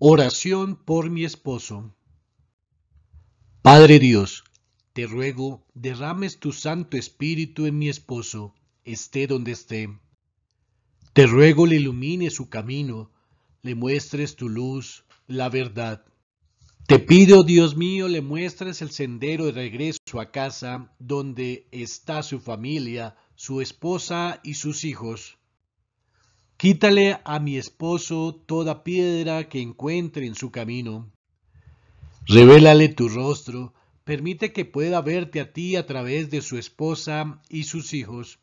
Oración por mi esposo. Padre Dios, te ruego, derrames tu Santo Espíritu en mi esposo, esté donde esté. Te ruego le ilumine su camino, le muestres tu luz, la verdad. Te pido, Dios mío, le muestres el sendero de regreso a casa donde está su familia, su esposa y sus hijos. Quítale a mi esposo toda piedra que encuentre en su camino. Revélale tu rostro, permite que pueda verte a ti a través de su esposa y sus hijos,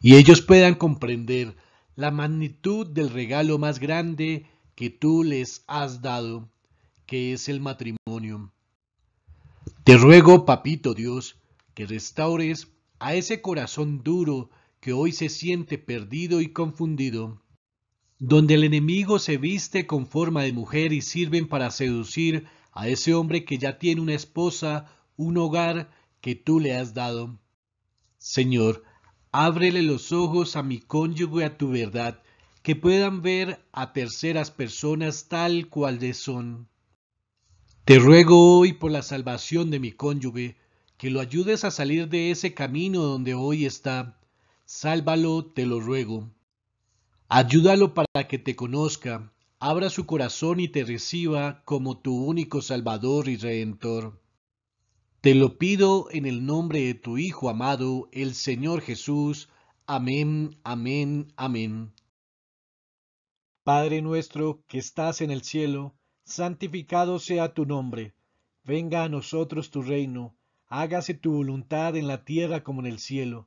y ellos puedan comprender la magnitud del regalo más grande que tú les has dado, que es el matrimonio. Te ruego, papito Dios, que restaures a ese corazón duro hoy se siente perdido y confundido, donde el enemigo se viste con forma de mujer y sirven para seducir a ese hombre que ya tiene una esposa, un hogar que tú le has dado. Señor, ábrele los ojos a mi cónyuge a tu verdad, que puedan ver a terceras personas tal cual de son. Te ruego hoy por la salvación de mi cónyuge, que lo ayudes a salir de ese camino donde hoy está, Sálvalo, te lo ruego. Ayúdalo para que te conozca, abra su corazón y te reciba como tu único Salvador y Redentor. Te lo pido en el nombre de tu Hijo amado, el Señor Jesús. Amén, amén, amén. Padre nuestro que estás en el cielo, santificado sea tu nombre. Venga a nosotros tu reino, hágase tu voluntad en la tierra como en el cielo.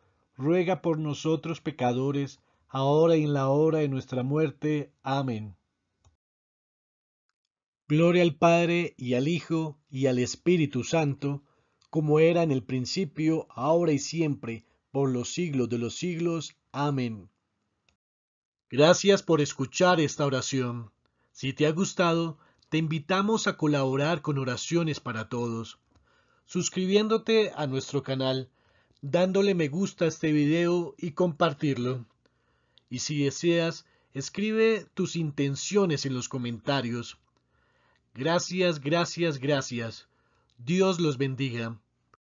ruega por nosotros pecadores, ahora y en la hora de nuestra muerte. Amén. Gloria al Padre y al Hijo y al Espíritu Santo, como era en el principio, ahora y siempre, por los siglos de los siglos. Amén. Gracias por escuchar esta oración. Si te ha gustado, te invitamos a colaborar con oraciones para todos, suscribiéndote a nuestro canal dándole me gusta a este video y compartirlo. Y si deseas, escribe tus intenciones en los comentarios. Gracias, gracias, gracias. Dios los bendiga.